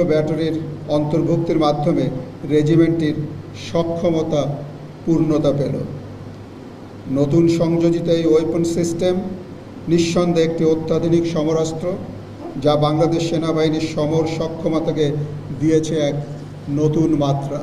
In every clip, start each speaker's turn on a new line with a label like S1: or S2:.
S1: ও ব্যাটারির অন্তর্ভুক্তির মাধ্যমে রেজিমেন্টটির সক্ষমতা পূর্ণতা পেল নতুন সংযোজিত এই ওয়েপন সিস্টেম নিঃসন্দেহে একটি অত্যাধুনিক সমরাস্ত্র যা বাংলাদেশ সেনাবাহিনীর সমর সক্ষমতাকে দিয়েছে এক নতুন মাত্রা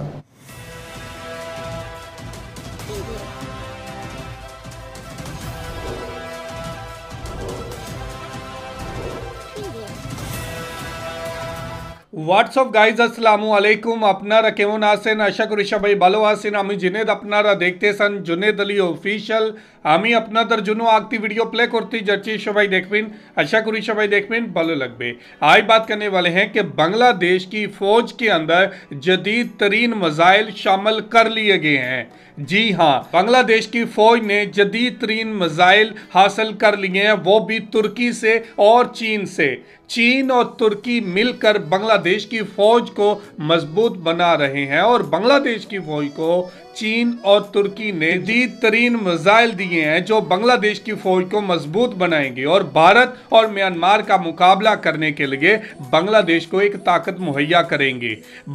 S1: व्हाट्सअप गाइज असलकुम अपनारा केवन आसें आशा करी सबाई भलो आसें जुनेद अपनारा देखते सन जुनेद अली ऑफिशियल हमें अपन जुनो आगती वीडियो प्ले करती जर्ची सबाई देखें आशा करी सबाई देखें भलो लगभग आज बात करने वाले हैं कि बांग्लादेश की फौज के अंदर जदीद तरीन मजाइल शामिल कर लिए गए हैं जी हाँ बांग्लादेश की फौज ने जदीद तरीन मजाइल हासिल कर लिए हैं वो भी तुर्की से और चीन से चीन और तुर्की मिलकर बांग्लादेश की फौज को मजबूत बना रहे हैं और बांग्लादेश की फौज को चीन और तुर्की ने जदीद तरीन मिजाइल दिए हैं जो बांग्लादेश की फौज को मजबूत बनाएंगे और भारत और म्यांमार का मुकाबला करने के लिए बांग्लादेश को एक ताकत मुहैया करेंगे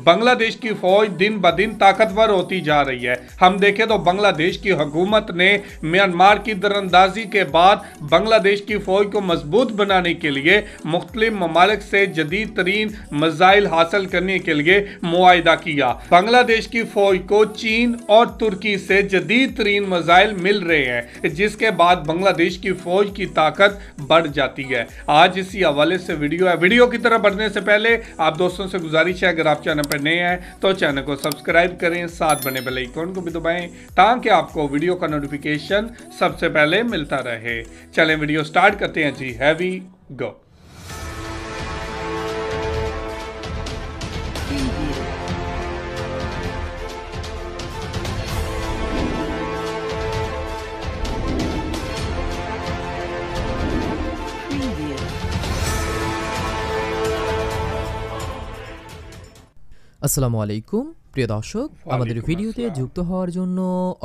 S1: बांग्लादेश की फौज दिन ब दिन ताकतवर होती जा रही है हम देखें तो बांग्लादेश की हुकूमत ने म्यांमार की दरअंदाजी के बाद बांग्लादेश की फौज को मजबूत बनाने के लिए मुख्तलि ममालिक से जदीद तरीन मिजाइल हासिल करने के लिए मुआदा किया बांग्लादेश की फौज को चीन और तुर्की से जदीद तरीन मिसाइल मिल रहे हैं जिसके बाद बांग्लादेश की फौज की ताकत बढ़ जाती है आज इसी हवाले से वीडियो है वीडियो की तरफ बढ़ने से पहले आप दोस्तों से गुजारिश है अगर आप चैनल पर नए हैं तो चैनल को सब्सक्राइब करें साथ बने बेल को भी दबाएं ताकि आपको वीडियो का नोटिफिकेशन सबसे पहले मिलता रहे चलें वीडियो स्टार्ट करते हैं जी हैवी गो
S2: আসসালামু আলাইকুম প্রিয় দর্শক আমাদের ভিডিওতে যুক্ত হওয়ার জন্য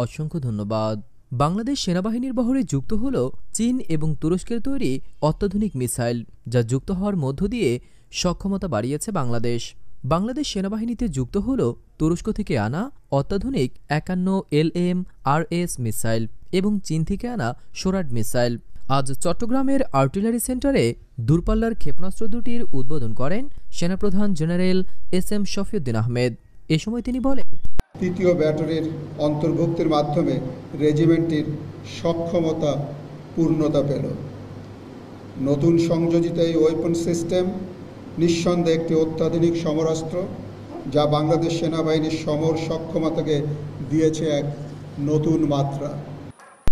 S2: অসংখ্য ধন্যবাদ বাংলাদেশ সেনাবাহিনীর বহরে যুক্ত হল চীন এবং তুরস্কের তৈরি অত্যাধুনিক মিসাইল যা যুক্ত হওয়ার মধ্য দিয়ে সক্ষমতা বাড়িয়েছে বাংলাদেশ বাংলাদেশ সেনাবাহিনীতে যুক্ত হল তুরস্ক থেকে আনা অত্যাধুনিক একান্ন L M R S missile এবং চীন থেকে আনা সোরাট মিসাইল আজ চট্টগ্রামের আর্টিলারি সেন্টারে দূরপাল্লার ক্ষেপণাস্ত্র দুটির উদ্বোধন করেন সেনাপ্রধান general S M Shafiuddin Ahmed এ সময় তিনি বলেন তৃতীয় ব্যাটারির
S1: অন্তর্ভুক্তির মাধ্যমে রেজিমেন্টটির সক্ষমতা পূর্ণতা পেল নতুন সংযোজিত এই ওয়েপন সিস্টেম নিঃসন্দেহে একটি অত্যাধুনিক সমরাস্ত্র যা বাংলাদেশ সেনাবাহিনীর সমর সক্ষমতাকে দিয়েছে এক
S2: নতুন মাত্রা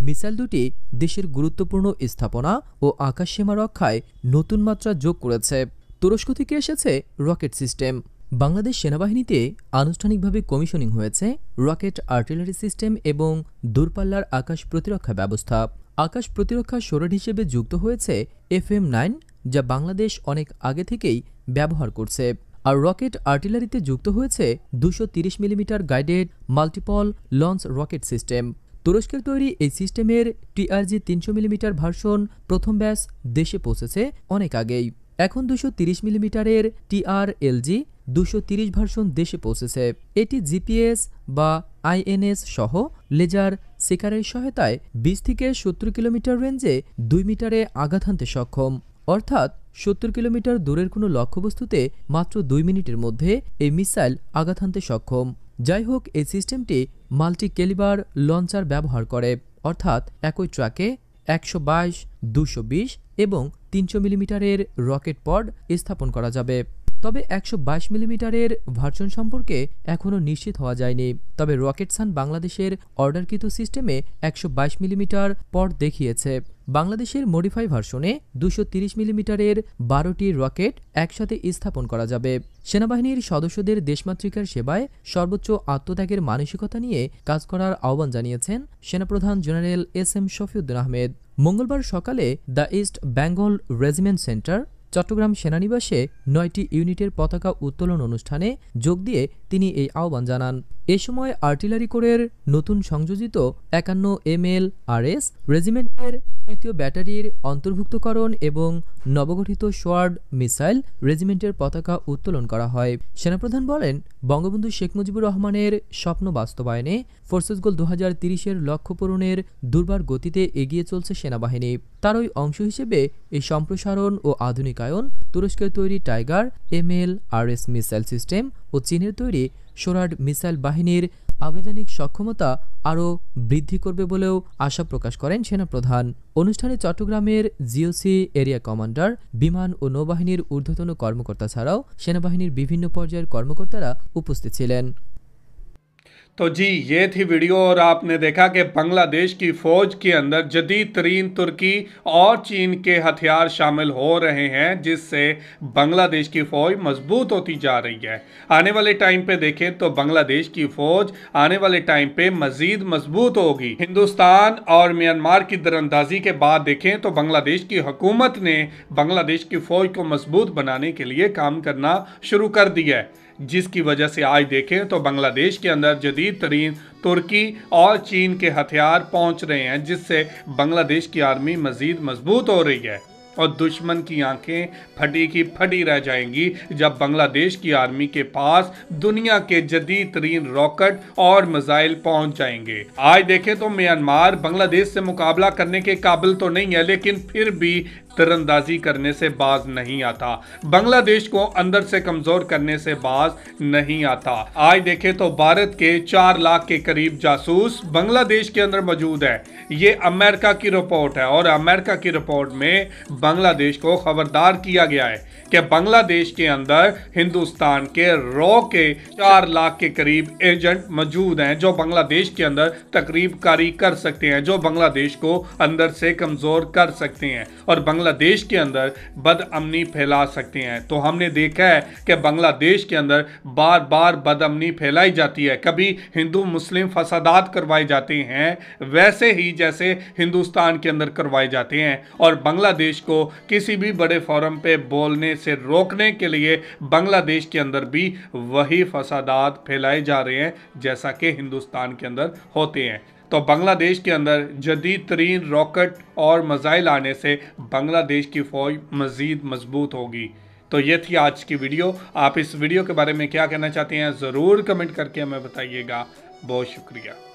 S2: মিসাইল দুটি দেশের গুরুত্বপূর্ণ স্থাপনা ও আকাশ সীমা রক্ষায় নতুন মাত্রা যোগ করেছে তুরস্ক থেকে এসেছে রকেট সিস্টেম বাংলাদেশ সেনাবাহিনীতে আনুষ্ঠানিকভাবে কমিশনিং হয়েছে রকেট আর্টিলারি সিস্টেম এবং দূরপাল্লার আকাশ প্রতিরক্ষা ব্যবস্থা আকাশ প্রতিরক্ষা সরেট হিসেবে যুক্ত হয়েছে এফ এম নাইন যা বাংলাদেশ অনেক আগে থেকেই ব্যবহার করছে আর রকেট আর্টিলারিতে যুক্ত হয়েছে দুশো millimetre guided multiple launch rocket system তুরস্কের তৈরি এই সিস্টেমের টিআরজি তিনশো মিলিমিটার ভার্সন প্রথম ব্যাস দেশে পৌঁছেছে অনেক আগেই এখন দুশো তিরিশ মিলিমিটারের টিআরএলজি দুশো তিরিশ ভার্সন দেশে পৌঁছেছে এটি জিপিএস বা আইএনএস সহ লেজার সেকারের সহায়তায় বিশ থেকে সত্তর কিলোমিটার রেঞ্জে দুই মিটারে আঘাত হানতে সক্ষম অর্থাৎ সত্তর কিলোমিটার দূরের কোনো লক্ষ্যবস্তুতে মাত্র দুই মিনিটের মধ্যে এই মিসাইল আঘাত হানতে সক্ষম যাই হোক এই সিস্টেমটি মাল্টি ক্যালিবার লঞ্চার ব্যবহার করে অর্থাৎ একই ট্রাকে একশো বাইশ দুশো বিশ এবং তিনশো মিলিমিটারের রকেট পড স্থাপন করা যাবে তবে একশো বাইশ মিলিমিটারের ভার্সন সম্পর্কে এখনও নিশ্চিত হওয়া যায়নি তবে রকেট সান বাংলাদেশের অর্ডারকৃত সিস্টেমে একশো বাইশ মিলিমিটার পড দেখিয়েছে বাংলাদেশের মডিফাই ভার্সনে দুশো তিরিশ মিলিমিটারের বারোটি রকেট একসাথে স্থাপন করা যাবে সেনাবাহিনীর সদস্যদের দেশমাতৃকার সেবায় সর্বোচ্চ আত্মত্যাগের মানসিকতা নিয়ে কাজ করার আহ্বান জানিয়েছেন সেনাপ্রধান general S M Shafiuddin Ahmed মঙ্গলবার সকালে the East Bengal Regiment Centre Chattogram সেনানিবাসে নয়টি ইউনিটের পতাকা উত্তোলন অনুষ্ঠানে যোগ দিয়ে তিনি এই আহ্বান জানান এ সময় আর্টিলারি কোরের নতুন সংযোজিত একান্ন এম এল আর এস রেজিমেন্টের তৃতীয় ব্যাটারির অন্তর্ভুক্তকরণ এবং নবগঠিত সোয়ার্ড মিসাইল রেজিমেন্টের পতাকা উত্তোলন করা হয় সেনাপ্রধান বলেন বঙ্গবন্ধু শেখ মুজিবুর রহমানের স্বপ্ন বাস্তবায়নে ফোর্সেস গোল দু হাজার তিরিশের লক্ষ্য পূরণের দুর্বার গতিতে এগিয়ে চলছে সেনাবাহিনী তার ওই অংশ হিসেবে এই সম্প্রসারণ ও আধুনিকায়ন তুরস্কের তৈরি Tiger M L R S missile system ও চীনের তৈরি সোরাড মিসাইল বাহিনীর আবেদনিক সক্ষমতা আরও বৃদ্ধি করবে বলেও আশা প্রকাশ করেন সেনাপ্রধান অনুষ্ঠানে চট্টগ্রামের জিওসি এরিয়া কমান্ডার বিমান ও নৌবাহিনীর ঊর্ধ্বতন কর্মকর্তা ছাড়াও সেনাবাহিনীর বিভিন্ন পর্যায়ের কর্মকর্তারা উপস্থিত ছিলেন
S1: तो जी ये थी वीडियो और आपने देखा कि बांग्लादेश की फ़ौज के अंदर जदीद तरीन तुर्की और चीन के हथियार शामिल हो रहे हैं जिससे बांग्लादेश की फ़ौज मजबूत होती जा रही है आने वाले टाइम पे देखें तो बांग्लादेश की फ़ौज आने वाले टाइम पे मज़ीद मजबूत होगी हिंदुस्तान और म्यांमार की दरअंदाजी के बाद देखें तो बांग्लादेश की हुकूमत ने बांग्लादेश की फ़ौज को मजबूत बनाने के लिए काम करना शुरू कर दिया है जिसकी वजह से आज देखें तो बांग्लादेश के अंदर जदीद तरीन तुर्की और चीन के हथियार पहुंच रहे हैं जिससे बांग्लादेश की आर्मी मज़ीद मजबूत हो रही है और दुश्मन की आंखें फटी की फटी रह जाएंगी जब बांग्लादेश की आर्मी के पास दुनिया के जदीद तरीन रॉकेट और मिसाइल पहुंच जाएंगे आज देखें तो म्यांमार बांग्लादेश से मुकाबला करने के काबिल तो नहीं है लेकिन फिर भी तिरंदाजी करने से बाज नहीं आता बांग्लादेश को अंदर से कमजोर करने से बाज नहीं आता आज देखे तो भारत के चार लाख के करीब जासूस बांग्लादेश के अंदर मौजूद है ये अमेरिका की रिपोर्ट है और अमेरिका की रिपोर्ट में बांग्लादेश को खबरदार किया गया है कि बांग्लादेश के अंदर हिंदुस्तान के रॉ के चार लाख के करीब एजेंट मौजूद हैं जो बांग्लादेश के अंदर तकरीब कारी कर सकते हैं जो बांग्लादेश को अंदर से कमजोर कर सकते हैं और बांग्ला बांग्लादेश के अंदर बदअमनी फैला सकते हैं तो हमने देखा है कि बांग्लादेश के अंदर बार बार बदअमनी फैलाई जाती है कभी हिंदू मुस्लिम फसादात करवाए जाते हैं वैसे ही जैसे हिंदुस्तान के अंदर करवाए जाते हैं और बांग्लादेश को किसी भी बड़े फॉरम पे बोलने से रोकने के लिए बांग्लादेश के अंदर भी वही फसादात फैलाए जा रहे हैं जैसा कि हिंदुस्तान के अंदर होते हैं तो बांग्लादेश के अंदर जदीद तरीन रॉकेट और मज़ाइल आने से बांग्लादेश की फ़ौज मज़ीद मजबूत होगी तो ये थी आज की वीडियो आप इस वीडियो के बारे में क्या कहना चाहते हैं ज़रूर कमेंट करके हमें बताइएगा बहुत शुक्रिया